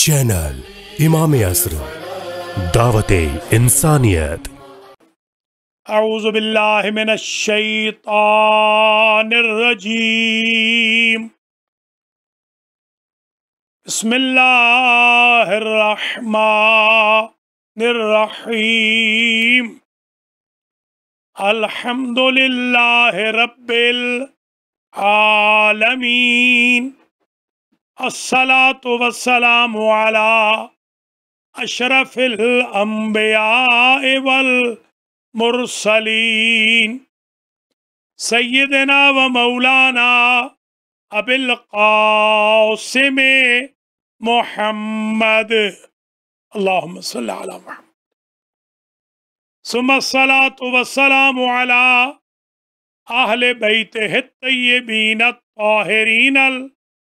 چینل امام یسر دعوت انسانیت اعوذ بالله من الشيطان الرجيم بسم الله الرحمن الرحيم الحمد لله رب العالمين الصلاة والسلام على أشرف الأنبياء والمرسلين سيدنا ومولانا أبي القاسم محمد اللهم صل على محمد ثم الصلاة والسلام على أهل بيته الطيبين الطاهرين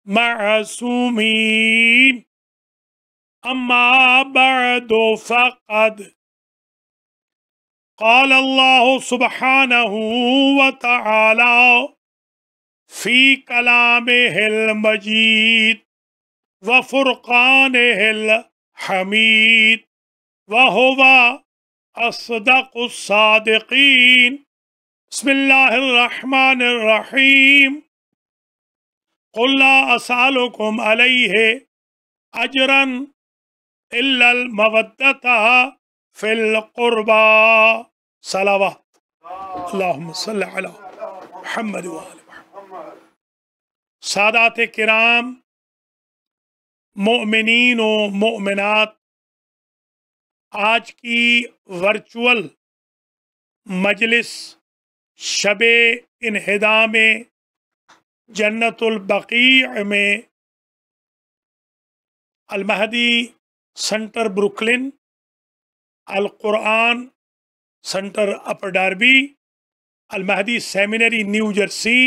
मासूमीन अम्मा बाद फ़क़द قال الله سبحانه وتعالى في كلامه المجيد وفرقانه الحميد وهو الصدق الصادقين بسم الله الرحمن الرحيم असालकुम अलैहि अजरन इल्लल मवद्दता फिल कुर्बा सलावत महमद सादात कराम मोमिन मोमिनत आज की वर्चुअल मजलिस शब इनहदा में जन्नतुलबकी में अलमहदी सेंटर ब्रुकलिन अलकुरान सेंटर अपर डारबी अलमहदी सेमिनरी न्यू जर्सी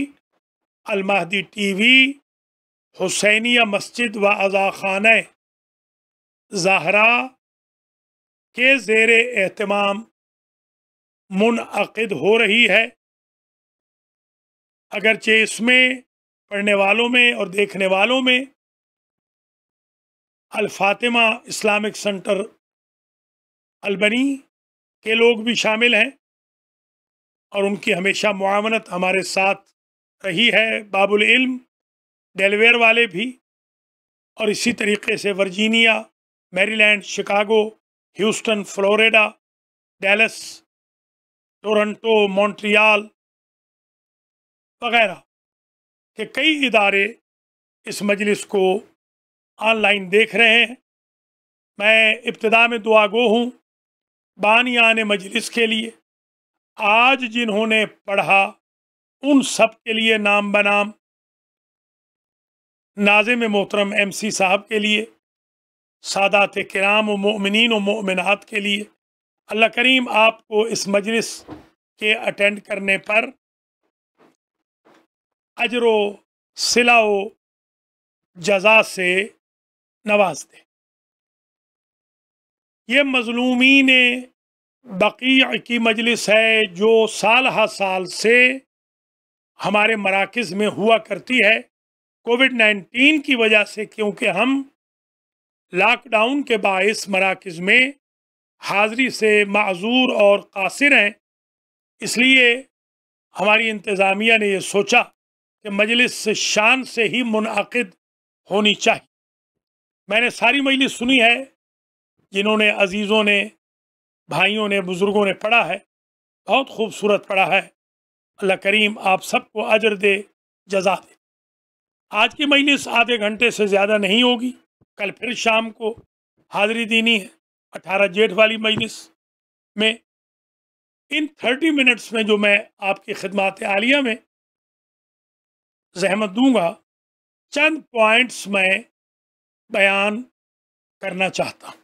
अलमहदी टीवी हुसैनिया मस्जिद व अज़ा खान जहरा के जेर अहतमाम मुनद हो रही है अगरचे इसमें पढ़ने वालों में और देखने वालों में अलफातिमा इस्लामिक सेंटर अलबनी के लोग भी शामिल हैं और उनकी हमेशा मुआवनत हमारे साथ रही है बाबुल इल्म डेलवेयर वाले भी और इसी तरीके से Virginia Maryland Chicago Houston Florida Dallas Toronto Montreal वगैरह कि कई इदारे इस मजलिस को ऑनलाइन देख रहे हैं मैं इब्तदा में दुआ गो हूँ बानियान मजलिस के लिए आज जिन्होंने पढ़ा उन सब के लिए नाम बनाम नाजिम मोहतरम एम सी साहब के लिए सादात कराम ममिन ममिनत के लिए अल्लाह करीम आपको इस मजलिस के अटेंड करने पर अजरो सिलाओ जजा से नवाज दे ये मजलूमीन बकी की मजलिस है जो साल हा साल से हमारे मराकज़ में हुआ करती है कोविड नाइन्टीन की वजह से क्योंकि हम लॉकडाउन के बायस मराकज़ में हाज़री से माजूर और कासिर हैं इसलिए हमारी इंतज़ामिया ने ये सोचा कि मजलिस शान से ही मुनद होनी चाहिए मैंने सारी मजलिस सुनी है जिन्होंने अजीज़ों ने भाइयों ने बुज़ुर्गों ने पढ़ा है बहुत खूबसूरत पढ़ा है अल्लाह करीम आप सबको अजर दे जजा दे आज की मजलिस आधे घंटे से ज़्यादा नहीं होगी कल फिर शाम को हाज़िरी देनी है अठारह जेठ वाली मजलिस में इन थर्टी मिनट्स में जो मैं आपकी खदमात आलिया में जहमत दूंगा चंद पॉइंट्स मैं बयान करना चाहता हूँ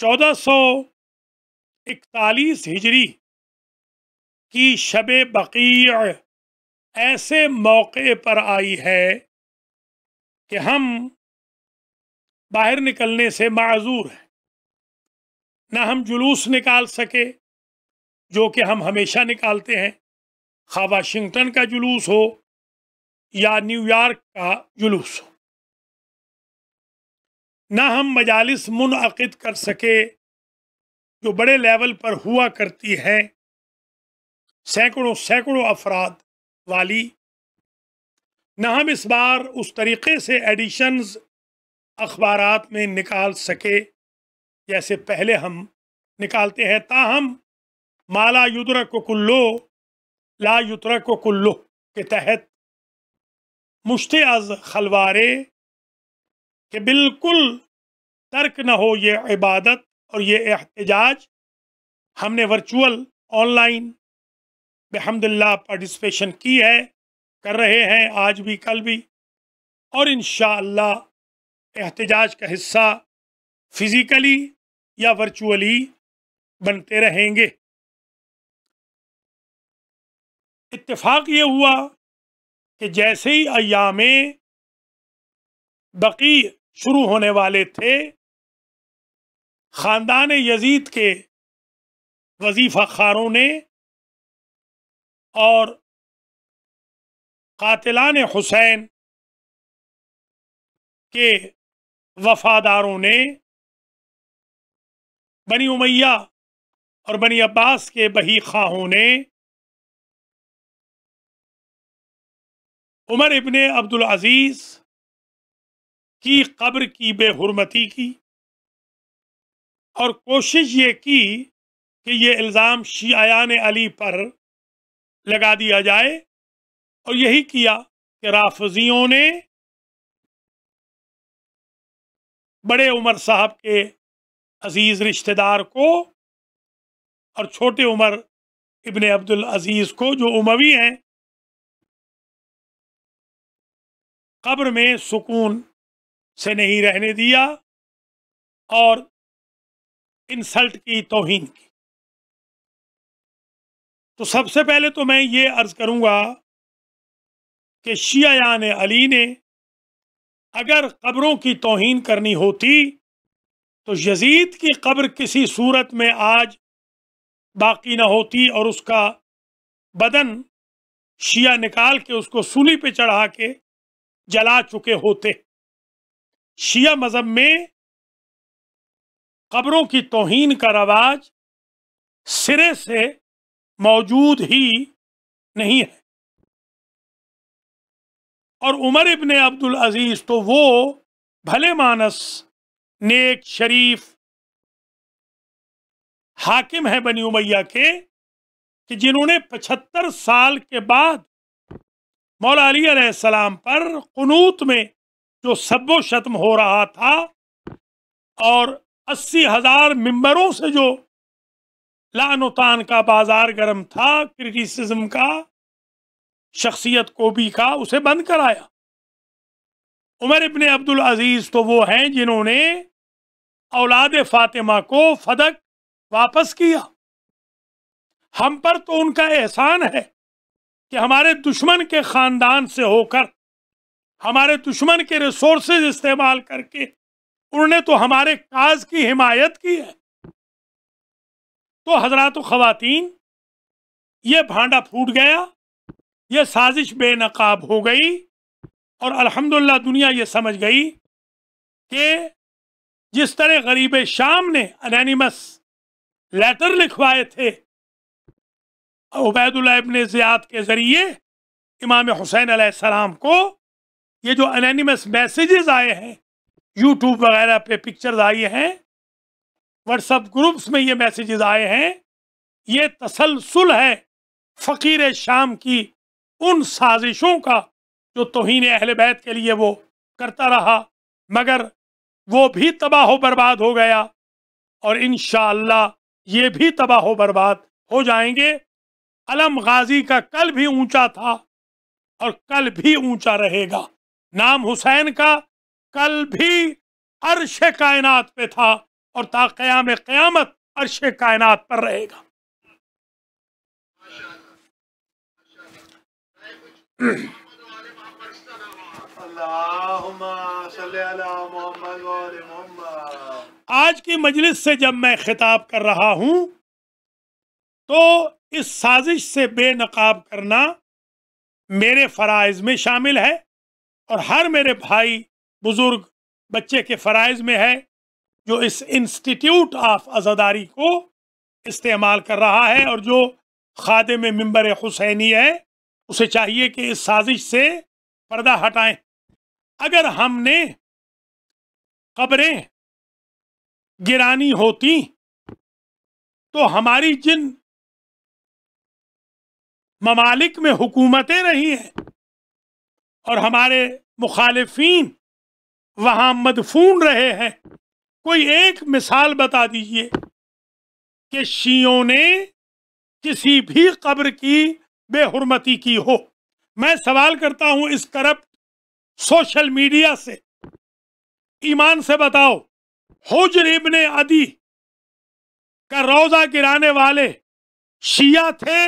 चौदह सौ इकतालीस हिजरी की शब बक़ी ऐसे मौके पर आई है कि हम बाहर निकलने से माजूर हैं ना हम जुलूस निकाल सके जो कि हम हमेशा निकालते हैं खा वाशिंगटन का जुलूस हो या न्यूयॉर्क का जुलूस ना हम मजालस मुनद कर सके जो बड़े लेवल पर हुआ करती है सैकड़ों सैकड़ों अफराद वाली ना हम इस बार उस तरीके से एडिशन्स अखबार में निकाल सके जैसे पहले हम निकालते हैं ताहम माला युद्र को कुल्लो ला युद्र को कुल्लो के तहत मुश्ते अज खलवारे कि बिल्कुल तर्क न हो ये इबादत और ये एहतजाज हमने वर्चुअल ऑनलाइन बहमदिल्ला पार्टिसपेशन की है कर रहे हैं आज भी कल भी और इन एहतजाज का हिस्सा फिज़िकली या वर्चुअली बनते रहेंगे इतफ़ाक़ ये हुआ कि जैसे ही अयामे बकी शुरू होने वाले थे ख़ानदान यजीद के वजीफ़ा खारों ने और कातिलान हुसैन के वफादारों ने बनी उमैया और बनी अब्बास के बही खाहों ने उमर इबन अब्दुल अजीज़ की कब्र की बेहरमती की और कोशिश ये की कि ये इल्ज़ाम शियान अली पर लगा दिया जाए और यही किया कि राफजियों ने बड़े उमर साहब के अजीज़ रिश्तेदार को और छोटे उमर इबन अब्दुल अजीज़ को जो उमवी हैं कब्र में सुकून से नहीं रहने दिया और इंसल्ट की तोहिन की तो सबसे पहले तो मैं ये अर्ज करूंगा कि शियायान अली ने अगर कब्रों की तोहन करनी होती तो यजीद की कब्र किसी सूरत में आज बाकी ना होती और उसका बदन शिया निकाल के उसको सूली पे चढ़ा के जला चुके होते शिया मजहब में कब्रों की तोहन का रवाज सिरे से मौजूद ही नहीं है और उमर इबन अब्दुल अजीज तो वो भले मानस नेक शरीफ हाकिम है बनी उमैया के कि जिन्होंने 75 साल के बाद मौला अली अलैहिस्सलाम पर कनूत में जो सब्बो शत्म हो रहा था और अस्सी हज़ार मम्बरों से जो लान तान का बाजार गर्म था क्रिटिसिज्म का शख्सियत कोबी का उसे बंद कराया उमर इबन अब्दुल अजीज़ तो वो हैं जिन्होंने औलाद फातिमा को फदक वापस किया हम पर तो उनका एहसान है कि हमारे दुश्मन के खानदान से होकर हमारे दुश्मन के रिसोर्सेज इस्तेमाल करके उन्होंने तो हमारे काज की हिमायत की है तो हजरात खातन ये भांडा फूट गया ये साजिश बेनकाब हो गई और अल्हम्दुलिल्लाह दुनिया ये समझ गई कि जिस तरह गरीब शाम ने अनैनिमस लेटर लिखवाए थे उबैदुल्ला ज़ियाद के ज़रिए इमाम हुसैन आसमाम को ये जो अनैनिमस मैसेजेस आए हैं यूट्यूब वगैरह पे पिक्चर्स आई हैं व्हाट्सअप ग्रुप्स में ये मैसेजेस आए हैं ये तसलसल है फ़कीर शाम की उन साजिशों का जो तोहन अहल बैत के लिए वो करता रहा मगर वो भी तबाह बर्बाद हो गया और इन ये भी तबाह बर्बाद हो जाएंगे अलम गाजी का कल भी ऊंचा था और कल भी ऊंचा रहेगा नाम हुसैन का कल भी अरश कायनात पे था और ताक़याम क़यामत अरश कायनात पर रहेगा आज की मजलिस से जब मैं खिताब कर रहा हूं तो इस साजिश से बेनकाब करना मेरे फ़राइज़ में शामिल है और हर मेरे भाई बुज़ुर्ग बच्चे के फ़राइज़ में है जो इस इंस्टीट्यूट ऑफ आज़ादारी को इस्तेमाल कर रहा है और जो खादे में मंबर हुसैनी है उसे चाहिए कि इस साजिश से पर्दा हटाएं अगर हमने खबरें गिरानी होती तो हमारी जिन ममालिक में हुकूमतें रही हैं और हमारे मुखालफी वहाँ मदफून रहे हैं कोई एक मिसाल बता दीजिए कि शीयों ने किसी भी कब्र की बेहरमती की हो मैं सवाल करता हूं इस करप्ट सोशल मीडिया से ईमान से बताओ हजर इबन अदी का रोजा गिराने वाले शिया थे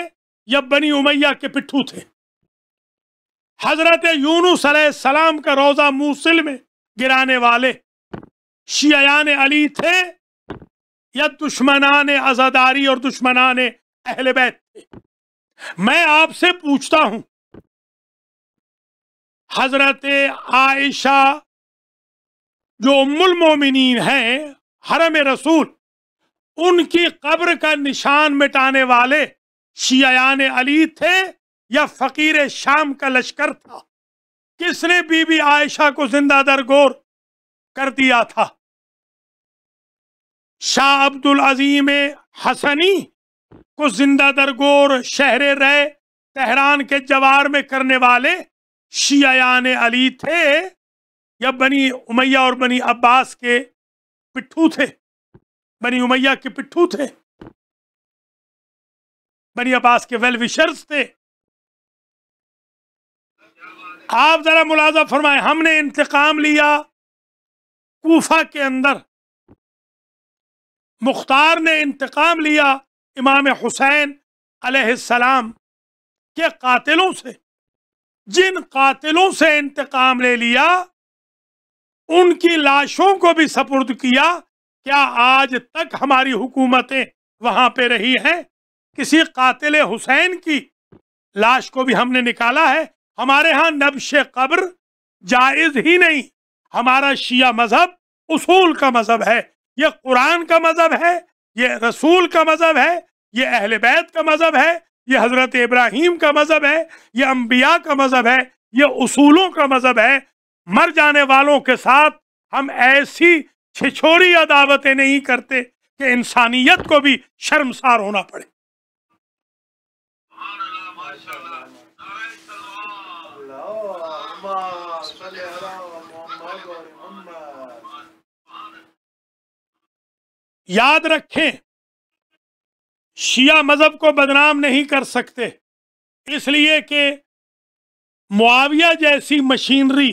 या बनी उमैया के पिट्ठू थे हजरत यूनुस सलाम का रोजा मूसिल में गिराने वाले शियान अली थे या दुश्मनान आजादारी और दुश्मनान अहल बैत थे मैं आपसे पूछता हूं हजरत आयशा जो उम्मुल मोमिनीन हैं हरम रसूल उनकी कब्र का निशान मिटाने वाले शियान अली थे या फकीर शाम का लश्कर था किसने बीबी आयशा को जिंदा दरगोर कर दिया था शाह अब्दुल अजीम हसनी को जिंदा दरगोर शहर रहे तेहरान के जवार में करने वाले शियान अली थे या बनी उमैया और बनी अब्बास के पिट्ठू थे बनी उमैया के पिट्ठू थे बनी अब्बास के वेल विशर्स थे आप जरा मुलाजा फरमाए हमने इंतकाम लिया कोफा के अंदर मुख्तार ने इंतकाम लिया इमाम हुसैन अलैहिस्सलाम के कातिलों से जिन कातिलों से इंतकाम ले लिया उनकी लाशों को भी सपुर्द किया क्या आज तक हमारी हुकूमतें वहां पे रही हैं किसी कातिल हुसैन की लाश को भी हमने निकाला है हमारे यहाँ नबश कब्र जायज ही नहीं हमारा शिया मजहब उसूल का मजहब है ये कुरान का मजहब है ये रसूल का मजहब है ये अहल बैत का मजहब है ये हज़रत इब्राहिम का मजहब है ये अम्बिया का मजहब है ये उसूलों का मजहब है मर जाने वालों के साथ हम ऐसी छिछोरी अदावतें नहीं करते कि इंसानियत को भी शर्मसार होना पड़े صل على याद रखें शिया मज़हब को बदनाम नहीं कर सकते इसलिए कि मुआविया जैसी मशीनरी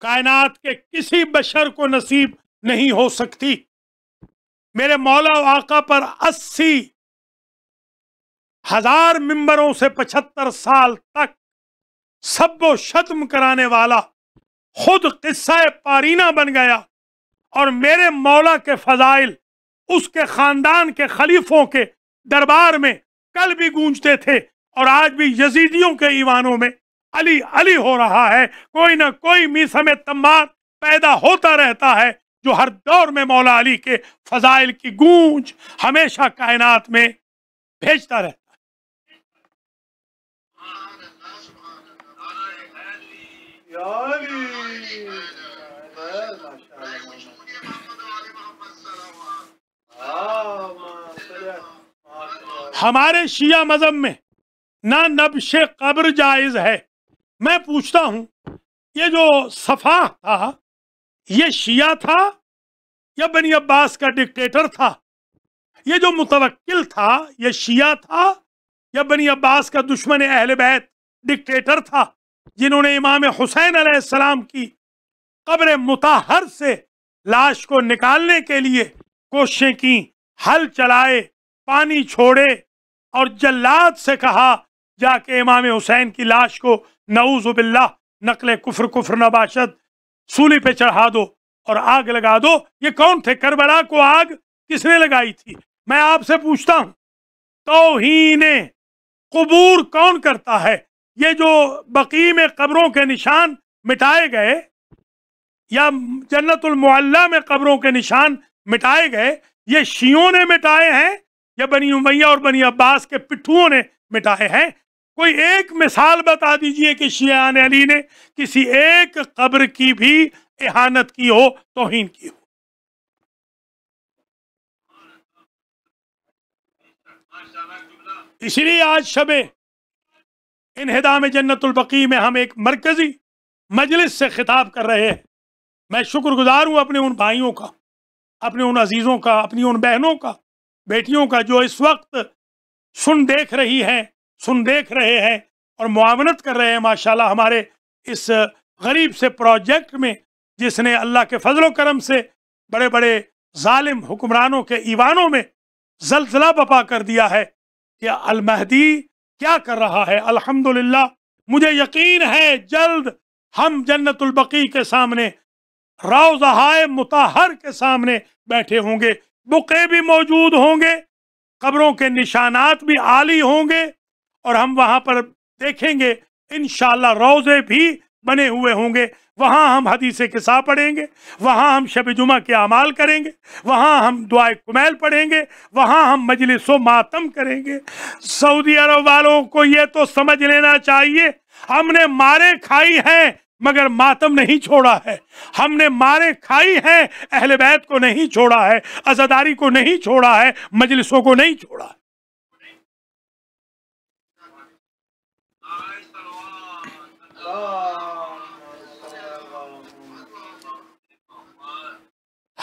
कायनात के किसी बशर को नसीब नहीं हो सकती मेरे मौला आका पर अस्सी हजार मिंबरों से पचहत्तर साल तक सब शत्म कराने वाला खुद किस्सा पारीना बन गया और मेरे मौला के फजाइल उसके ख़ानदान के खलीफों के दरबार में कल भी गूंजते थे और आज भी यजीदियों के ईवानों में अली अली हो रहा है कोई ना कोई मीसम तम्मार पैदा होता रहता है जो हर दौर में मौला अली के फजाइल की गूंज हमेशा कायनात में भेजता रहता है हमारे शिया मजहब में ना नबश कब्र जायज है मैं पूछता हूं ये जो सफा था ये शिया था या बनी अब्बास का डिक्टेटर था ये जो मुतवक्किल था ये शिया था या बनी अब्बास का दुश्मन अहल बैत डिक्टेटर था जिन्होंने इमाम हुसैन सलाम की कब्र मुताहर से लाश को निकालने के लिए कोशिशें की हल चलाए पानी छोड़े और जल्लाद से कहा जाके इमाम हुसैन की लाश को नऊजुबिल्ला नकल कुफर कुफर नबाशत सूली पे चढ़ा दो और आग लगा दो ये कौन थे करबला को आग किसने लगाई थी मैं आपसे पूछता हूं तोहीन कबूर कौन करता है ये जो बकी में कब्रों के निशान मिटाए गए या जन्नतुल्मल्ला में कब्रों के निशान मिटाए गए ये शियों ने मिटाए हैं या बनी उमैया और बनी अब्बास के पिट्ठुओं ने मिटाए हैं कोई एक मिसाल बता दीजिए कि शियान अली ने किसी एक कब्र की भी एहानत की हो तोहीन की हो इसलिए आज शबे इनहदाम जन्नतुल्बकी में हम एक मरकजी मजलिस से खिताब कर रहे हैं मैं शुक्रगुजार हूँ अपने उन भाइयों का अपने उन अजीज़ों का अपनी उन बहनों का बेटियों का जो इस वक्त सुन देख रही हैं सुन देख रहे हैं और मुआवनत कर रहे हैं माशाल्लाह हमारे इस गरीब से प्रोजेक्ट में जिसने अल्लाह के फजल करम से बड़े बड़े ालिम हुक्मरानों के ईवानों में जलजिला बपा कर दिया है कि अलमहदी क्या कर रहा है अल्हम्दुलिल्लाह मुझे यकीन है जल्द हम जन्नतुल्बकी के सामने रोजहाय मुताहर के सामने बैठे होंगे बुके भी मौजूद होंगे कब्रों के निशानात भी आली होंगे और हम वहाँ पर देखेंगे इन रोज़े भी बने हुए होंगे वहाँ हम हदीस किसा पढ़ेंगे वहाँ हम शब जुमा के अमाल करेंगे वहाँ हम दुआ कुमैल पढ़ेंगे वहाँ हम मजलिस मातम करेंगे सऊदी अरब वालों को ये तो समझ लेना चाहिए हमने मारे खाई हैं मगर मातम नहीं छोड़ा है हमने मारे खाई हैं अहल बैत को नहीं छोड़ा है अजादारी को नहीं छोड़ा है मजलिसों को नहीं छोड़ा है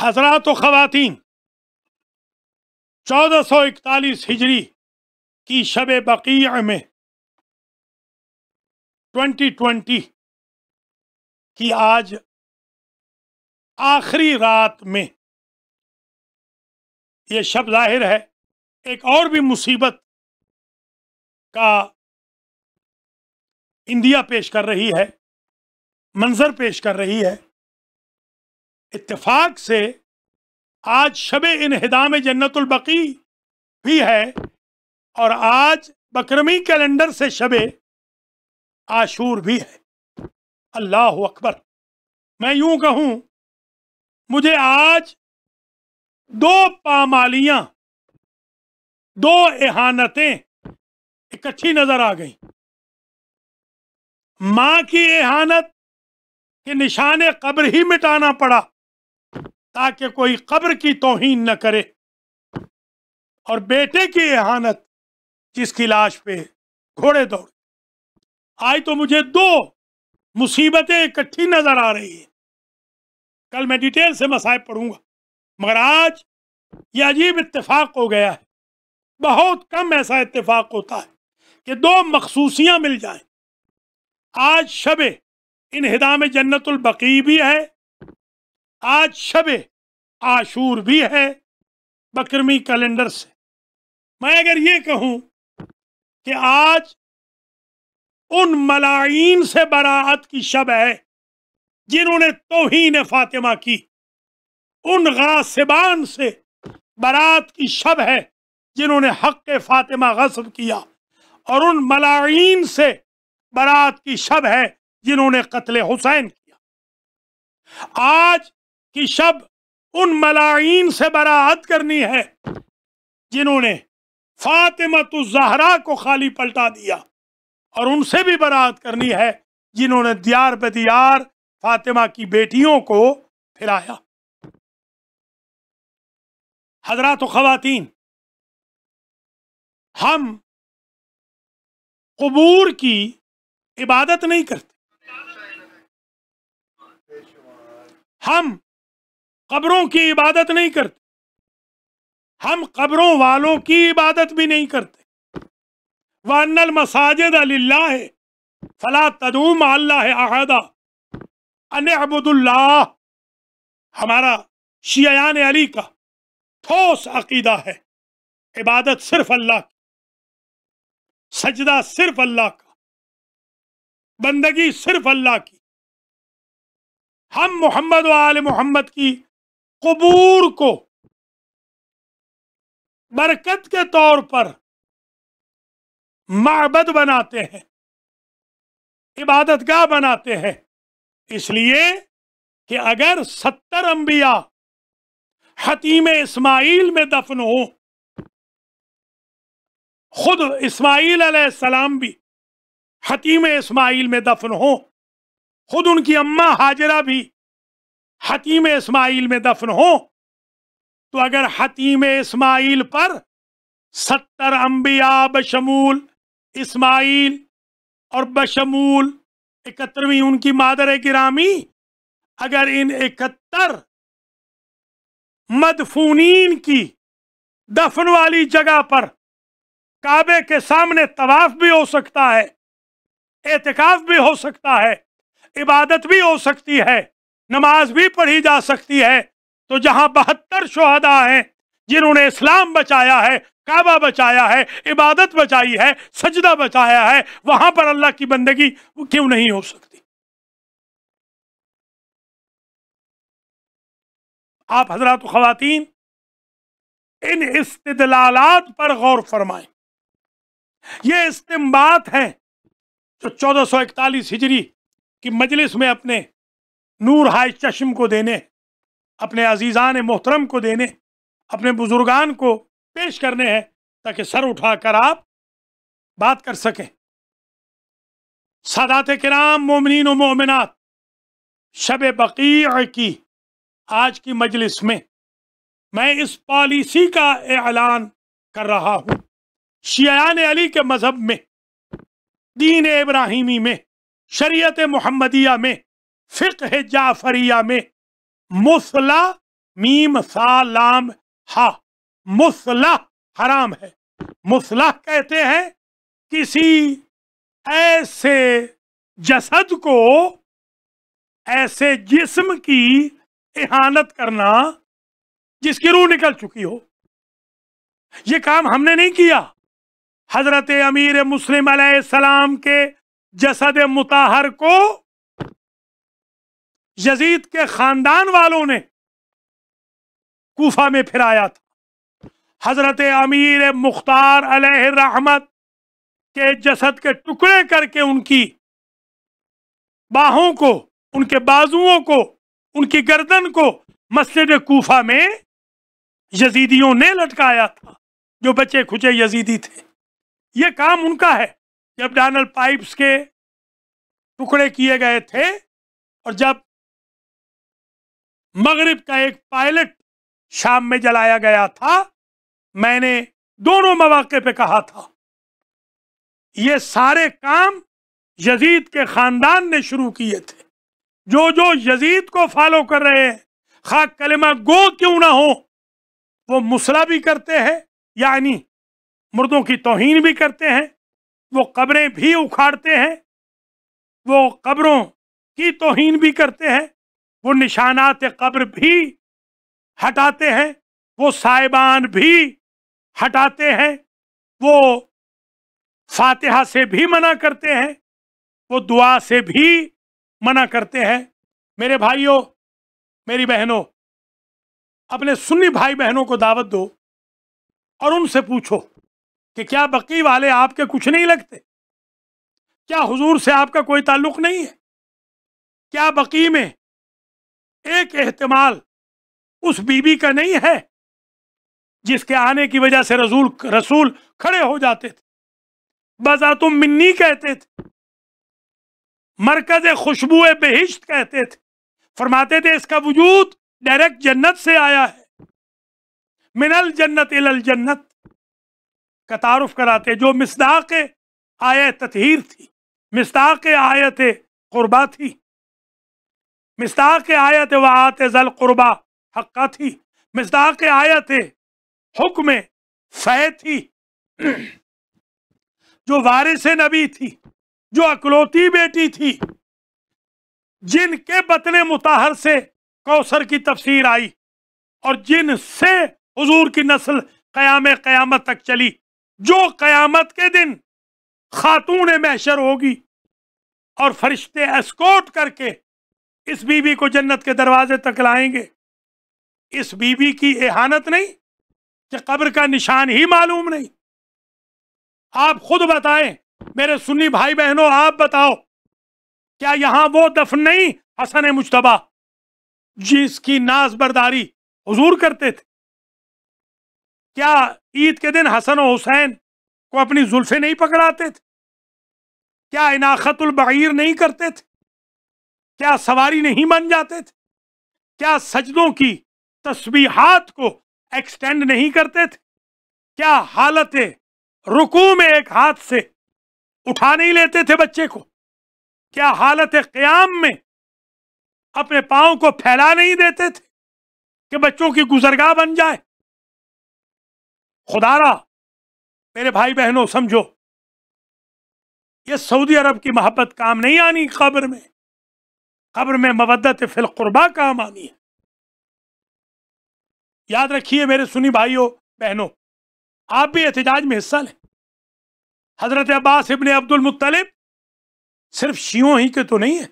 हजरात तो खवतिन चौदह सौ इकतालीस हिजरी की शब बकिया में ट्वेंटी ट्वेंटी कि आज आखिरी रात में ये शब जाहिर है एक और भी मुसीबत का इंडिया पेश कर रही है मंजर पेश कर रही है इतफ़ाक से आज शब इनहदाम जन्नतुलबकी भी है और आज बकरमी कैलेंडर से शब आशूर भी है अल्लाह अकबर मैं यूं कहूं मुझे आज दो पामालियां दो एहानतें अच्छी नजर आ गई मां की एहानत के निशान कब्र ही मिटाना पड़ा ताकि कोई कब्र की तोहीन न करे और बेटे की एहानत जिसकी लाश पे घोड़े दौड़ आई तो मुझे दो मुसीबतें इकट्ठी नजर आ रही है कल मैं डिटेल से मसायब पढ़ूंगा मगर आज यह अजीब इतफाक हो गया है बहुत कम ऐसा इतफाक होता है कि दो मखसूसियाँ मिल जाएं आज शब इनहदाम जन्नतुलबकी भी है आज शब आशूर भी है बकरमी कैलेंडर से मैं अगर ये कहूँ कि आज उन मलाइन से बरात की शब है जिन्होंने तोहन फातिमा की उन गासिबान से बरात की शब है जिन्होंने हक फातिमा गसब किया और उन मलाइन से बरात की शब है जिन्होंने कत्ल हुसैन किया आज की शब उन मलाइन से बरात करनी है जिन्होंने फातिमा तो जहरा को खाली पलटा दिया और उनसे भी बरात करनी है जिन्होंने दियार बदियार फातिमा की बेटियों को फिराया हजरात खवातीन हम कबूर की इबादत नहीं करते हम कब्रों की इबादत नहीं करते हम कब्रों वालों की इबादत भी नहीं करते वानल मसाजिद अल्लाह है फला तदूम अल्लाह अहदा अबुदुल्ला हमारा शियान अली का ठोस अकीदा है इबादत सिर्फ अल्लाह की सजदा सिर्फ अल्लाह का बंदगी सिर्फ अल्लाह की हम मोहम्मद वाल मोहम्मद की कबूर को बरकत के तौर पर माबद बनाते हैं इबादतगाह बनाते हैं इसलिए कि अगर सत्तर अंबिया हतीम इस्माइल में दफन हो खुद इस्माइल सलाम भी हतीम इस्माइल में दफन हो खुद उनकी अम्मा हाजरा भी हतीम इस्माइल में दफन हो तो अगर हतीम इस्माइल पर सत्तर अंबिया बशमूल इस्माइल और बशमूल इकहत्तरवीं उनकी मादर गिरामी अगर इन इकहत्तर मदफूनीन की दफन वाली जगह पर काबे के सामने तवाफ भी हो सकता है एहतिकाफ भी हो सकता है इबादत भी हो सकती है नमाज भी पढ़ी जा सकती है तो जहां बहत्तर शहदा हैं जिन्होंने इस्लाम बचाया है काबा बचाया है इबादत बचाई है सजदा बचाया है वहां पर अल्लाह की बंदगी क्यों नहीं हो सकती आप हजरात खातन इन इस्तलालात पर गौर फरमाएं ये इस्तेमात हैं जो चौदह सौ इकतालीस हिजरी की मजलिस में अपने नूर हाय चश्म को देने अपने अजीज़ान मोहतरम को देने अपने बुजुर्गान को पेश करने हैं ताकि सर उठाकर आप बात कर सकें सदात कराम मोमिन मोमिनत शब बकी की आज की मजलिस में मैं इस पॉलिसी का ऐलान कर रहा हूं शियान अली के मज़हब में दीन इब्राहिमी में शरीत मोहम्मदिया में फ़िक जाफरिया में मुसला मीम सा लाम हा मुसलह हराम है मुसलह कहते हैं किसी ऐसे जसद को ऐसे जिस्म की इहानत करना जिसकी रूह निकल चुकी हो ये काम हमने नहीं किया हजरत अमीर मुस्लिम सलाम के जसद मुताहर को यजीद के खानदान वालों ने कूफा में फिराया था हजरत अमीर मुख्तार रहमत के जसद के टुकड़े करके उनकी बाहों को उनके बाजुओं को उनकी गर्दन को मस्जिद कोफा में यजीदियों ने लटकाया था जो बचे खुचे यजीदी थे ये काम उनका है जब डानल पाइप्स के टुकड़े किए गए थे और जब मगरिब का एक पायलट शाम में जलाया गया था मैंने दोनों मौाक पे कहा था ये सारे काम यजीद के ख़ानदान ने शुरू किए थे जो जो यजीद को फॉलो कर रहे हैं खा कलमा गो क्यों ना हो वो मुसला भी करते हैं यानी मुर्दों की तोहन भी करते हैं वो कब्रें भी उखाड़ते हैं वो कब्रों की तोहन भी करते हैं वो निशानात कब्र भी हटाते हैं वो साहिबान भी हटाते हैं वो फातिहा से भी मना करते हैं वो दुआ से भी मना करते हैं मेरे भाइयों मेरी बहनों अपने सुन्नी भाई बहनों को दावत दो और उनसे पूछो कि क्या बकी वाले आपके कुछ नहीं लगते क्या हुजूर से आपका कोई ताल्लुक नहीं है क्या बकी में एक एहतमाल उस बीबी का नहीं है जिसके आने की वजह से रसूल रसूल खड़े हो जाते थे बाजार तुम मिन्नी कहते थे मरकज खुशबू बेहिश्त कहते थे फरमाते थे इसका वजूद डायरेक्ट जन्नत से आया है मिनल जन्नत इलल जन्नत का तारुफ कराते जो मिसदाक आय तथहर थी मिसदाक आयत कुर्बा थी मिसदाक आयत व आत जल कुर्बा हक्का थी मिसदाक आयत हुक्म सह थी जो वारिस नबी थी जो अकलौती बेटी थी जिनके बतने मुताहर से कौसर की तफसीर आई और जिन से हजूर की नस्ल कयाम क़यामत तक चली जो क़यामत के दिन खातून मैशर होगी और फरिश्ते एस्कोट करके इस बीवी को जन्नत के दरवाजे तक लाएंगे इस बीवी की एहानत नहीं कि कब्र का निशान ही मालूम नहीं आप खुद बताएं मेरे सुन्नी भाई बहनों आप बताओ क्या यहां वो दफन नहीं हसन मुशतबा जिसकी नाज बरदारी हजूर करते थे क्या ईद के दिन हसन और हुसैन को अपनी जुल्फे नहीं पकड़ाते थे क्या इनाखतुल बगीर नहीं करते थे क्या सवारी नहीं बन जाते थे क्या सजदों की तस्बीहात को एक्सटेंड नहीं करते थे क्या हालत है रुकू में एक हाथ से उठा नहीं लेते थे बच्चे को क्या हालत है क्याम में अपने पाओ को फैला नहीं देते थे कि बच्चों की गुजरगाह बन जाए खुदारा मेरे भाई बहनों समझो ये सऊदी अरब की मोहब्बत काम नहीं आनी कब्र में कब्र में मवदत फिलकुरबा काम आनी है याद रखिए मेरे सुनी भाइयों बहनों आप भी एहतजाज में हिस्सा लें हजरत अब्बास इबन अब्दुल मुत्तलिब सिर्फ शियों ही के तो नहीं है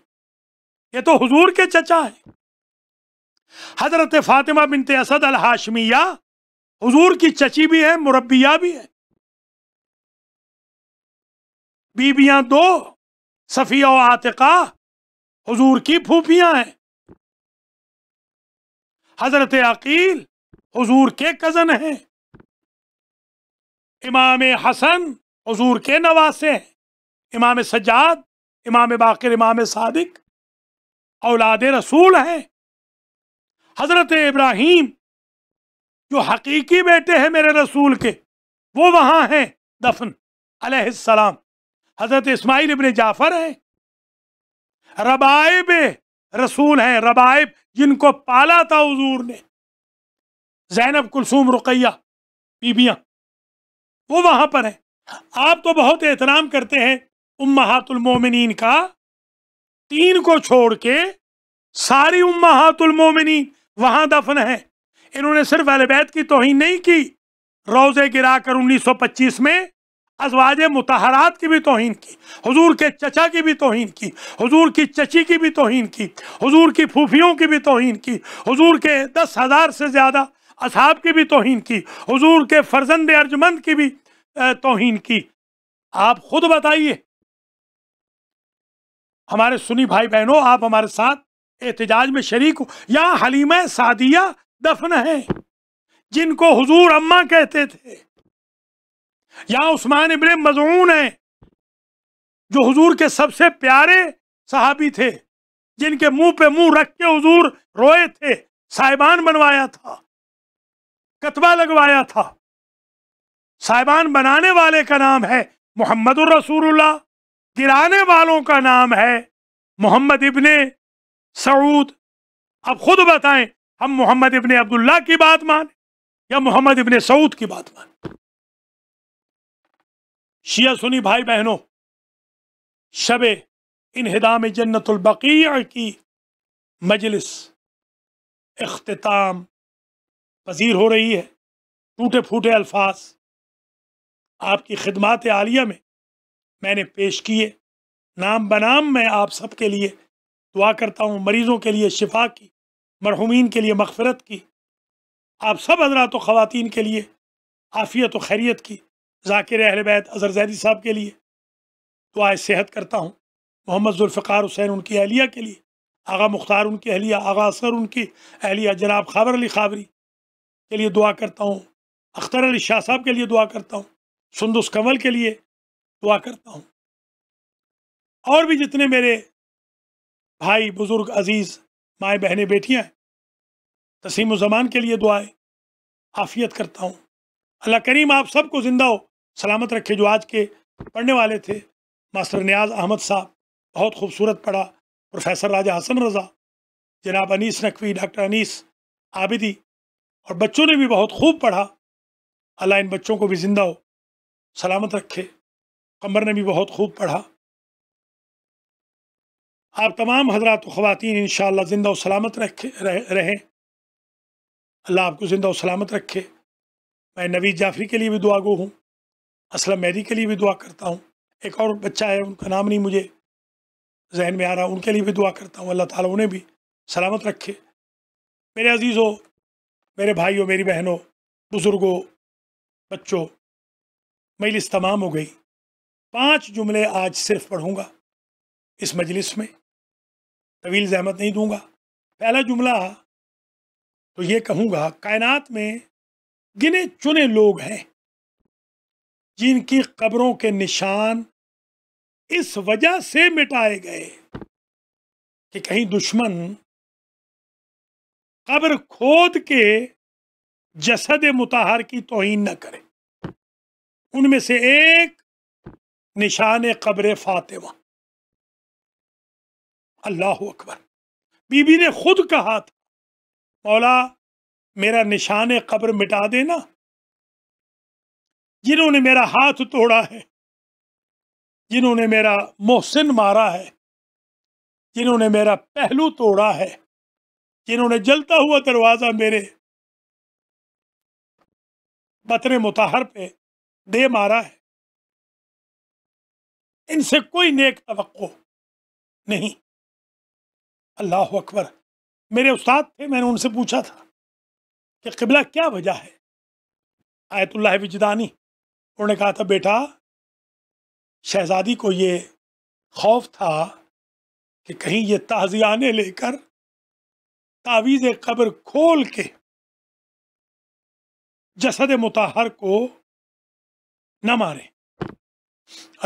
ये तो हुजूर के चचा है हजरत फातिमा बिनते असद अल हाशमिया हुजूर की चची भी है मुरबिया भी है बीबियां दो सफिया और आतिका हुजूर की फूफियां हैं हजरत अकील हुजूर के कजन हैं इमाम हसन हुजूर के नवासे हैं इमाम सजाद इमाम बाकर इमाम सादिक औलाद रसूल हैं हज़रत इब्राहिम जो हकीकी बेटे हैं मेरे रसूल के वो वहाँ हैं दफन अलैहिस्सलाम हज़रत इस्माइल इबन जाफ़र हैं रबाइब रसूल हैं रबाइब जिनको पाला था हजूर ने जैनब कुलसूम रुकैया बीबियाँ वो वहाँ पर हैं आप तो बहुत एहतराम करते हैं उम्मातुलमोमिन का तीन को छोड़ के सारी उम्मातुलमोमिन वहाँ दफन है इन्होंने सिर्फ अलबैत की तोहन नहीं की रोज़े गिरा कर उन्नीस सौ पच्चीस में अजवाज मतहरात की भी तोहन की हजूर के चचा की भी तोहन की हजूर की चची की भी तोहन की हजूर की फूफियों की भी तोहन की हजूर के दस हज़ार से ज़्यादा असाब की भी तोहन की हजूर के फर्जंद अर्जमंद की भी तोहन की आप खुद बताइए हमारे सुनी भाई बहनों आप हमारे साथ एहतजाज में शरीक हो यहाँ हलीम सादिया दफन है जिनको हजूर अम्मा कहते थे यहाँ उस्मान इबन मजून है जो हजूर के सबसे प्यारे सहाबी थे जिनके मुंह पे मुंह रख के हजूर रोए थे साहिबान बनवाया था कतबा लगवाया था साहिबान बनाने वाले का नाम है मोहम्मद रसूलुल्लाह गिराने वालों का नाम है मोहम्मद इबन सऊद अब खुद बताएं हम मोहम्मद इबन अब्दुल्ला की बात माने या मोहम्मद इबन सऊद की बात माने शिया सुनी भाई बहनों शबे इनहदाम जन्नतुल्बक़ी की मजलिस अख्ताम पजीर हो रही है टूटे फूटे अल्फाज आपकी खदमात आलिया में मैंने पेश किए नाम बनाम मैं आप सब के लिए दुआ करता हूँ मरीज़ों के लिए शिफा की मरहुमीन के लिए मफफ़रत की आप सब हजरात तो ख़वान के लिए आफ़ियत व खैरियत की जाकिर अहल बैत अजहर जैदी साहब के लिए दुआ सेहत करता हूँ मोहम्मद जुल्फ़ार हुसैन उनकी अहलिया के लिए आगा मुख्तार उनकी अहलिया आगा असर उनकी अहलिया जनाब खाबर अली खाबरी के लिए दुआ करता हूँ अख्तर अली शाह साहब के लिए दुआ करता हूँ सुंदुस कंवल के लिए दुआ करता हूँ और भी जितने मेरे भाई बुज़ुर्ग अजीज़ माए बहने बेटियाँ हैं तसीम ज़मान के लिए दुआएं आफियत करता हूँ अल्लाह करीम आप सबको ज़िंदा हो सलामत रखे जो आज के पढ़ने वाले थे मास्टर न्याज अहमद साहब बहुत खूबसूरत पढ़ा प्रोफेसर राजा हसन रज़ा जनाब अनीस नकवी डॉक्टर अनीस आबिदी और बच्चों ने भी बहुत खूब पढ़ा अल्लाह इन बच्चों को भी ज़िंदा हो सलामत रखे कमर ने भी बहुत खूब पढ़ा आप तमाम हजरात ख़वातीन इन ज़िंदा और सलामत रखे रहें अल्लाह आपको ज़िंदा और सलामत रखे मैं नवीद जाफरी के लिए भी दुआ गो हूँ असलम मैदी के लिए भी दुआ करता हूँ एक और बच्चा है उनका नाम नहीं मुझे जहन में आ रहा उनके लिए भी दुआ करता हूँ अल्लाह ताला उन्हें भी सलामत रखे मेरे अजीज़ों मेरे भाइयों मेरी बहनों बुज़ुर्गों बच्चों मजलिस तमाम हो गई पांच जुमले आज सिर्फ पढ़ूंगा इस मजलिस में तवील जहमत नहीं दूंगा पहला जुमला तो ये कहूँगा कायनात में गिने चुने लोग हैं जिनकी कब्रों के निशान इस वजह से मिटाए गए कि कहीं दुश्मन कब्र खोद के जसद मुताहर की तोहन न करें उनमें से एक निशान कब्र फातिमा अल्लाह अकबर बीबी ने खुद कहा था मौला मेरा निशान कब्र मिटा देना जिन्होंने मेरा हाथ तोड़ा है जिन्होंने मेरा मोहसिन मारा है जिन्होंने मेरा पहलू तोड़ा है जिन्होंने जलता हुआ दरवाज़ा मेरे बतरे मुताहर पे दे मारा है इनसे कोई नेक तो नहीं अल्लाह अकबर मेरे उस्ताद थे मैंने उनसे पूछा था कि किबला क्या वजह है आयतुल्लाह विजदानी उन्होंने कहा था बेटा शहज़ादी को ये खौफ था कि कहीं ये ताज़ियाने लेकर तावीज़ कब्र खोल के जसद मुताहर को न मारे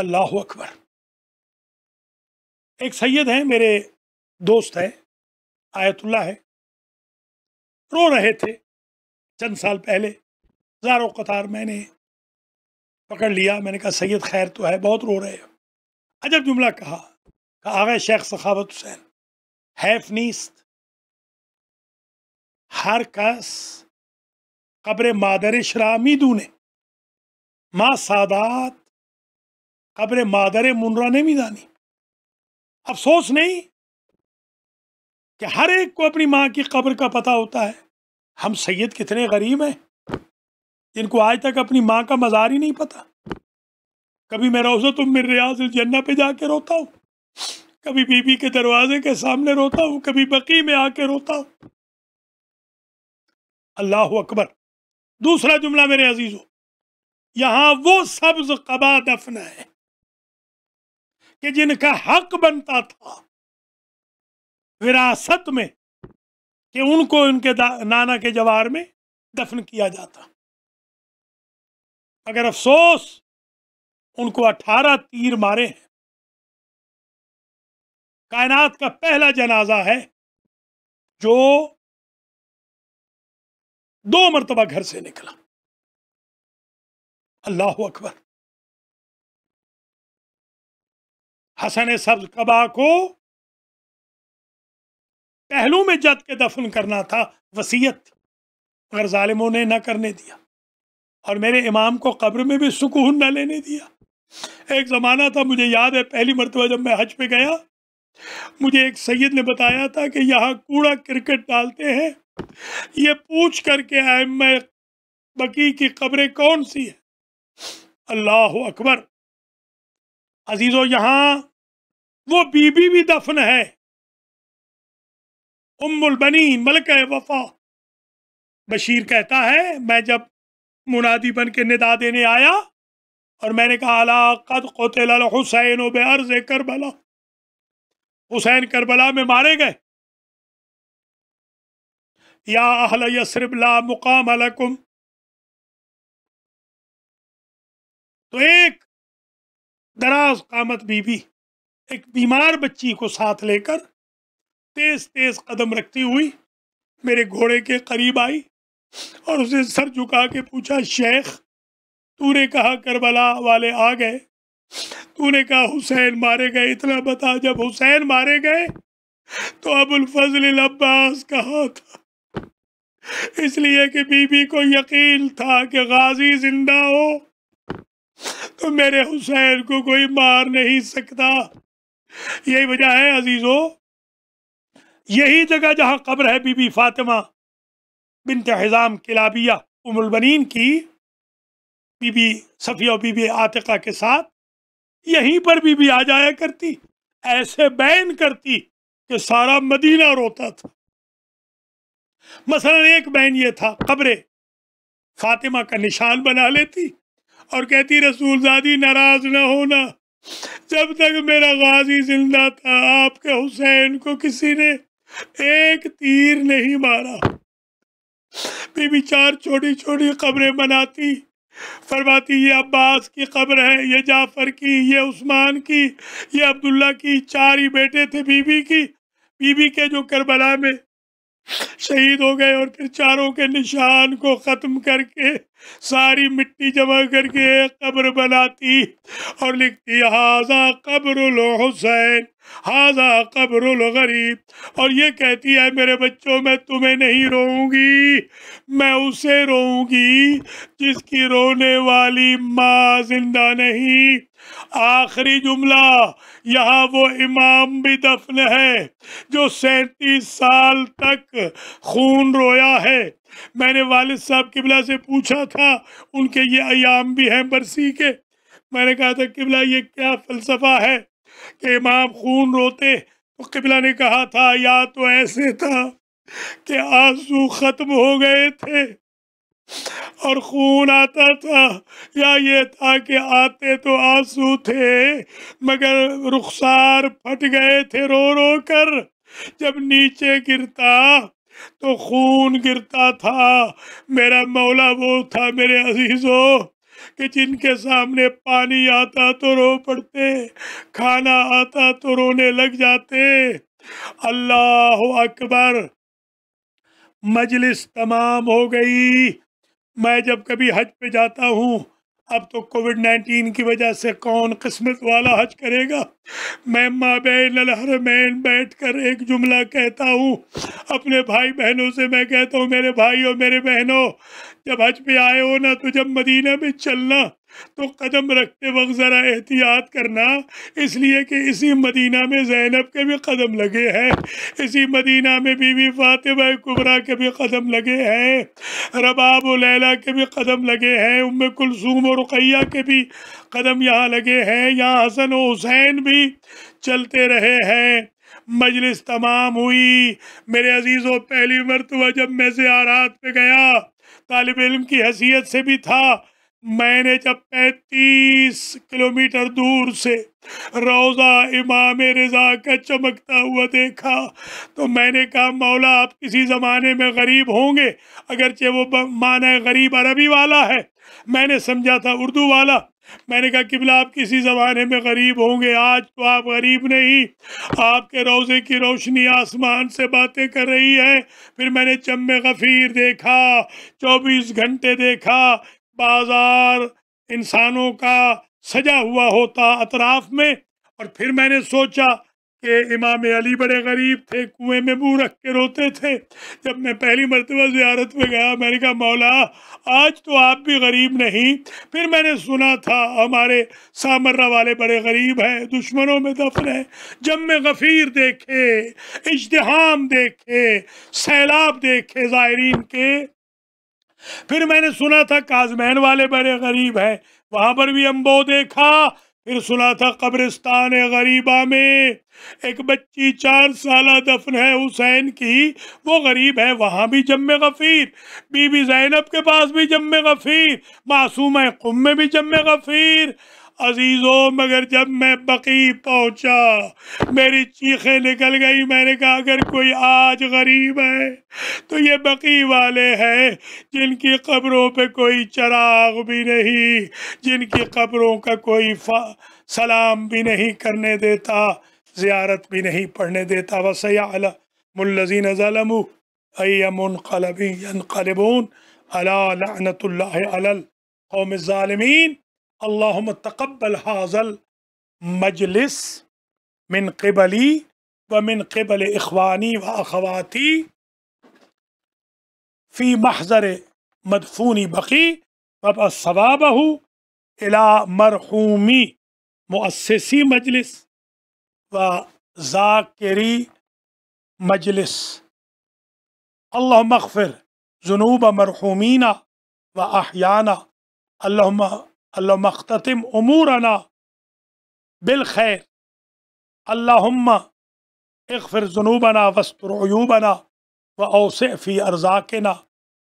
अल्लाह अकबर एक सैयद हैं मेरे दोस्त हैं आयतुल्ला है रो रहे थे चंद साल पहले हज़ारों कतार मैंने पकड़ लिया मैंने कहा सैयद खैर तो है बहुत रो रहे हो अजब जुमला कहा कहा आगा शेख सखावत हुसैन हैफ नीस्त हर कस कब्र मादर शरामीदू ने माँ सादात कब्र मादर मुनरा ने भी दानी अफसोस नहीं कि हर एक को अपनी माँ की कब्र का पता होता है हम सैयद कितने गरीब हैं जिनको आज तक अपनी माँ का मज़ार ही नहीं पता कभी मैं रोज़ा तुम मेरे रियाज जन्ना पे जाके रोता हूँ कभी बीबी के दरवाजे के सामने रोता हूँ कभी बकी में आके रोता हूँ अल्लाह अकबर दूसरा जुमला मेरे अजीज हो यहां वो सब्ज कबा दफन है कि जिनका हक बनता था विरासत में कि उनको उनके नाना के जवार में दफन किया जाता अगर अफसोस उनको अठारह तीर मारे हैं कायनात का पहला जनाजा है जो दो मरतबा घर से निकला अल्लाह अकबर हसन सब्ज कबा को पहलू में जद के दफन करना था वसीयत थी मगर ालिमों ने ना करने दिया और मेरे इमाम को कब्र में भी सुकून न लेने दिया एक ज़माना था मुझे याद है पहली मरतबा जब मैं हज पे गया मुझे एक सैयद ने बताया था कि यहाँ कूड़ा क्रिकेट डालते हैं ये पूछ करके आए मैं बकी की कब्रें कौन सी है अल्लाह अकबर अजीजो यहां वो बीबी भी दफन है उम्मुल बनी मलक वफा बशीर कहता है मैं जब मुनादी बन के निदा देने आया और मैंने कहा अला कद कोतल हुसैन बर्ज करबला हुसैन करबला में मारे गए या अहल यसरबला मुकाम अलकुम तो एक दराज कामत बीबी एक बीमार बच्ची को साथ लेकर तेज तेज कदम रखती हुई मेरे घोड़े के करीब आई और उसे सर झुका के पूछा शेख तूने कहा करबला वाले आ गए तूने कहा हुसैन मारे गए इतना बता जब हुसैन मारे गए तो अबुल फजल अब्बास कहा था इसलिए कि बीबी को यकीन था कि गाजी जिंदा हो तो मेरे हुसैन को कोई मार नहीं सकता यही वजह है अजीजो यही जगह जहां कब्र है बीबी फातिमा बिनत हजाम किलाबिया उमुलबनीन की बीबी सफिया बीबी आतिका के साथ यहीं पर बीबी आ जाया करती ऐसे बैन करती कि सारा मदीना रोता था मसलन एक बहन ये था खबरे फातिमा का निशान बना लेती और कहती रसूलजादी नाराज ना होना जब तक मेरा गाजी जिंदा था आपके हुसैन को किसी ने एक तीर नहीं मारा बीबी चार छोटी छोटी खबरें बनाती फरमाती ये अब्बास की कब्र है ये जाफर की ये उस्मान की ये अब्दुल्ला की चार ही बेटे थे बीबी की बीबी के जो करबला में शहीद हो गए और फिर चारों के निशान को ख़त्म करके सारी मिट्टी जमा करके कब्र बनाती और लिखती हाजा कब्र हुसैन हाजा कब्रुल गरीब और ये कहती है मेरे बच्चों मैं तुम्हें नहीं रोऊंगी मैं उसे रोऊंगी जिसकी रोने वाली माँ जिंदा नहीं आखिरी जुमला यहाँ वो इमाम भी दफन है जो सैतीस साल तक खून रोया है मैंने वालिद साहब किबला से पूछा था उनके ये अयाम भी हैं बरसी के मैंने कहा था किबला ये क्या फ़लसफ़ा है कि इमाम खून रोते तो किबला ने कहा था या तो ऐसे था कि आंसू ख़त्म हो गए थे और खून आता था या ये था कि आते तो आंसू थे मगर रुखसार फट गए थे रो रो कर जब नीचे गिरता तो खून गिरता था मेरा मौला वो था मेरे अजीज़ों कि जिनके सामने पानी आता तो रो पड़ते खाना आता तो रोने लग जाते अल्लाह अकबर मजलिस तमाम हो गई मैं जब कभी हज पे जाता हूँ अब तो कोविड नाइन्टीन की वजह से कौन किस्मत वाला हज करेगा मैं माबैन बैठ कर एक जुमला कहता हूँ अपने भाई बहनों से मैं कहता हूँ मेरे भाई और मेरे बहनों जब हज पे आए हो ना तो जब मदीना में चलना तो कदम रखते वक्त ज़रा एहतियात करना इसलिए कि इसी मदीना में जैनब के भी कदम लगे हैं इसी मदीना में बीवी फातिमा कुबरा के भी कदम लगे हैं रबाब लैला के भी कदम लगे हैं उम कुलसूम और रुकैया के भी कदम यहाँ लगे हैं यहाँ हसन और हुसैन भी चलते रहे हैं मजलिस तमाम हुई मेरे अजीज़ों पहली मरतबा जब मैं से आरात पे गया तालब इल्म की हैसियत से भी था मैंने जब पैंतीस किलोमीटर दूर से रोज़ा इमाम रज़ा का चमकता हुआ देखा तो मैंने कहा मौला आप किसी ज़माने में गरीब होंगे अगरचे वो माना गरीब अरबी वाला है मैंने समझा था उर्दू वाला मैंने कहा किबला आप किसी ज़माने में गरीब होंगे आज तो आप गरीब नहीं आपके रोज़े की रोशनी आसमान से बातें कर रही है फिर मैंने चम गफ़ीर देखा चौबीस घंटे देखा बाजार इंसानों का सजा हुआ होता अतराफ में और फिर मैंने सोचा कि इमाम अली बड़े गरीब थे कुएं में मुँह रख के रोते थे जब मैं पहली मरतबा ज़्यारत में गया मैंने कहा मौला आज तो आप भी गरीब नहीं फिर मैंने सुना था हमारे सामर्रा वाले बड़े गरीब हैं दुश्मनों में दफन है जब मैं गफ़ीर देखे इजतहाम देखे सैलाब देखे ज़ायरीन के फिर मैंने सुना था काजमहन वाले बड़े गरीब हैं वहां पर भी अम्बो देखा फिर सुना था कब्रिस्तान गरीबा में एक बच्ची चार साल दफन है हुसैन की वो गरीब है वहाँ भी जम्मे गफ़ीर बीबी जैनब के पास भी जम्मे गफ़ीर मासूम कुम में भी जम्मे गफ़ीर अजीज़ों मगर जब मैं बकी पहुंचा मेरी चीखें निकल गई मैंने कहा अगर कोई आज गरीब है तो ये बकी वाले हैं जिनकी कब्रों पे कोई चराग भी नहीं जिनकी कब्रों का कोई सलाम भी नहीं करने देता ज़्यारत भी नहीं पढ़ने देता वसया मुलजी ज़लम अमनकलबी अला ालमीन اللهم تقبل هذا المجلس من قبلي ومن قبل إخواني وأخواتي في محضر مدفون بقي وابقى صوابه إلى مرحومي مؤسسي مجلس وذاكري مجلس اللهم اغفر ذنوب مرحومينا وأحيانا اللهم اللهم اختتم أمورنا بالخير اللهم اغفر ذنوبنا واستر عيوبنا وأوسع في أرزاقنا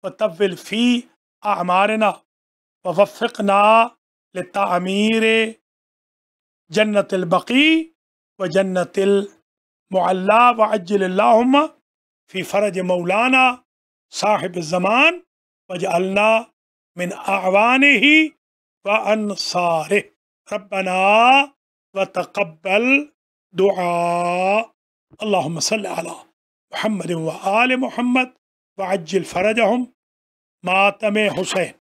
وطول في أعمارنا ووفقنا لتعمير جنة البقي وجنة المعلى وعجل اللهم في فرج مولانا صاحب الزمان واجعلنا من أعوانه وأنصاره ربنا وتقبل دعاء اللهم صل على محمد وآل محمد وعجل فرجهم ماتم حسين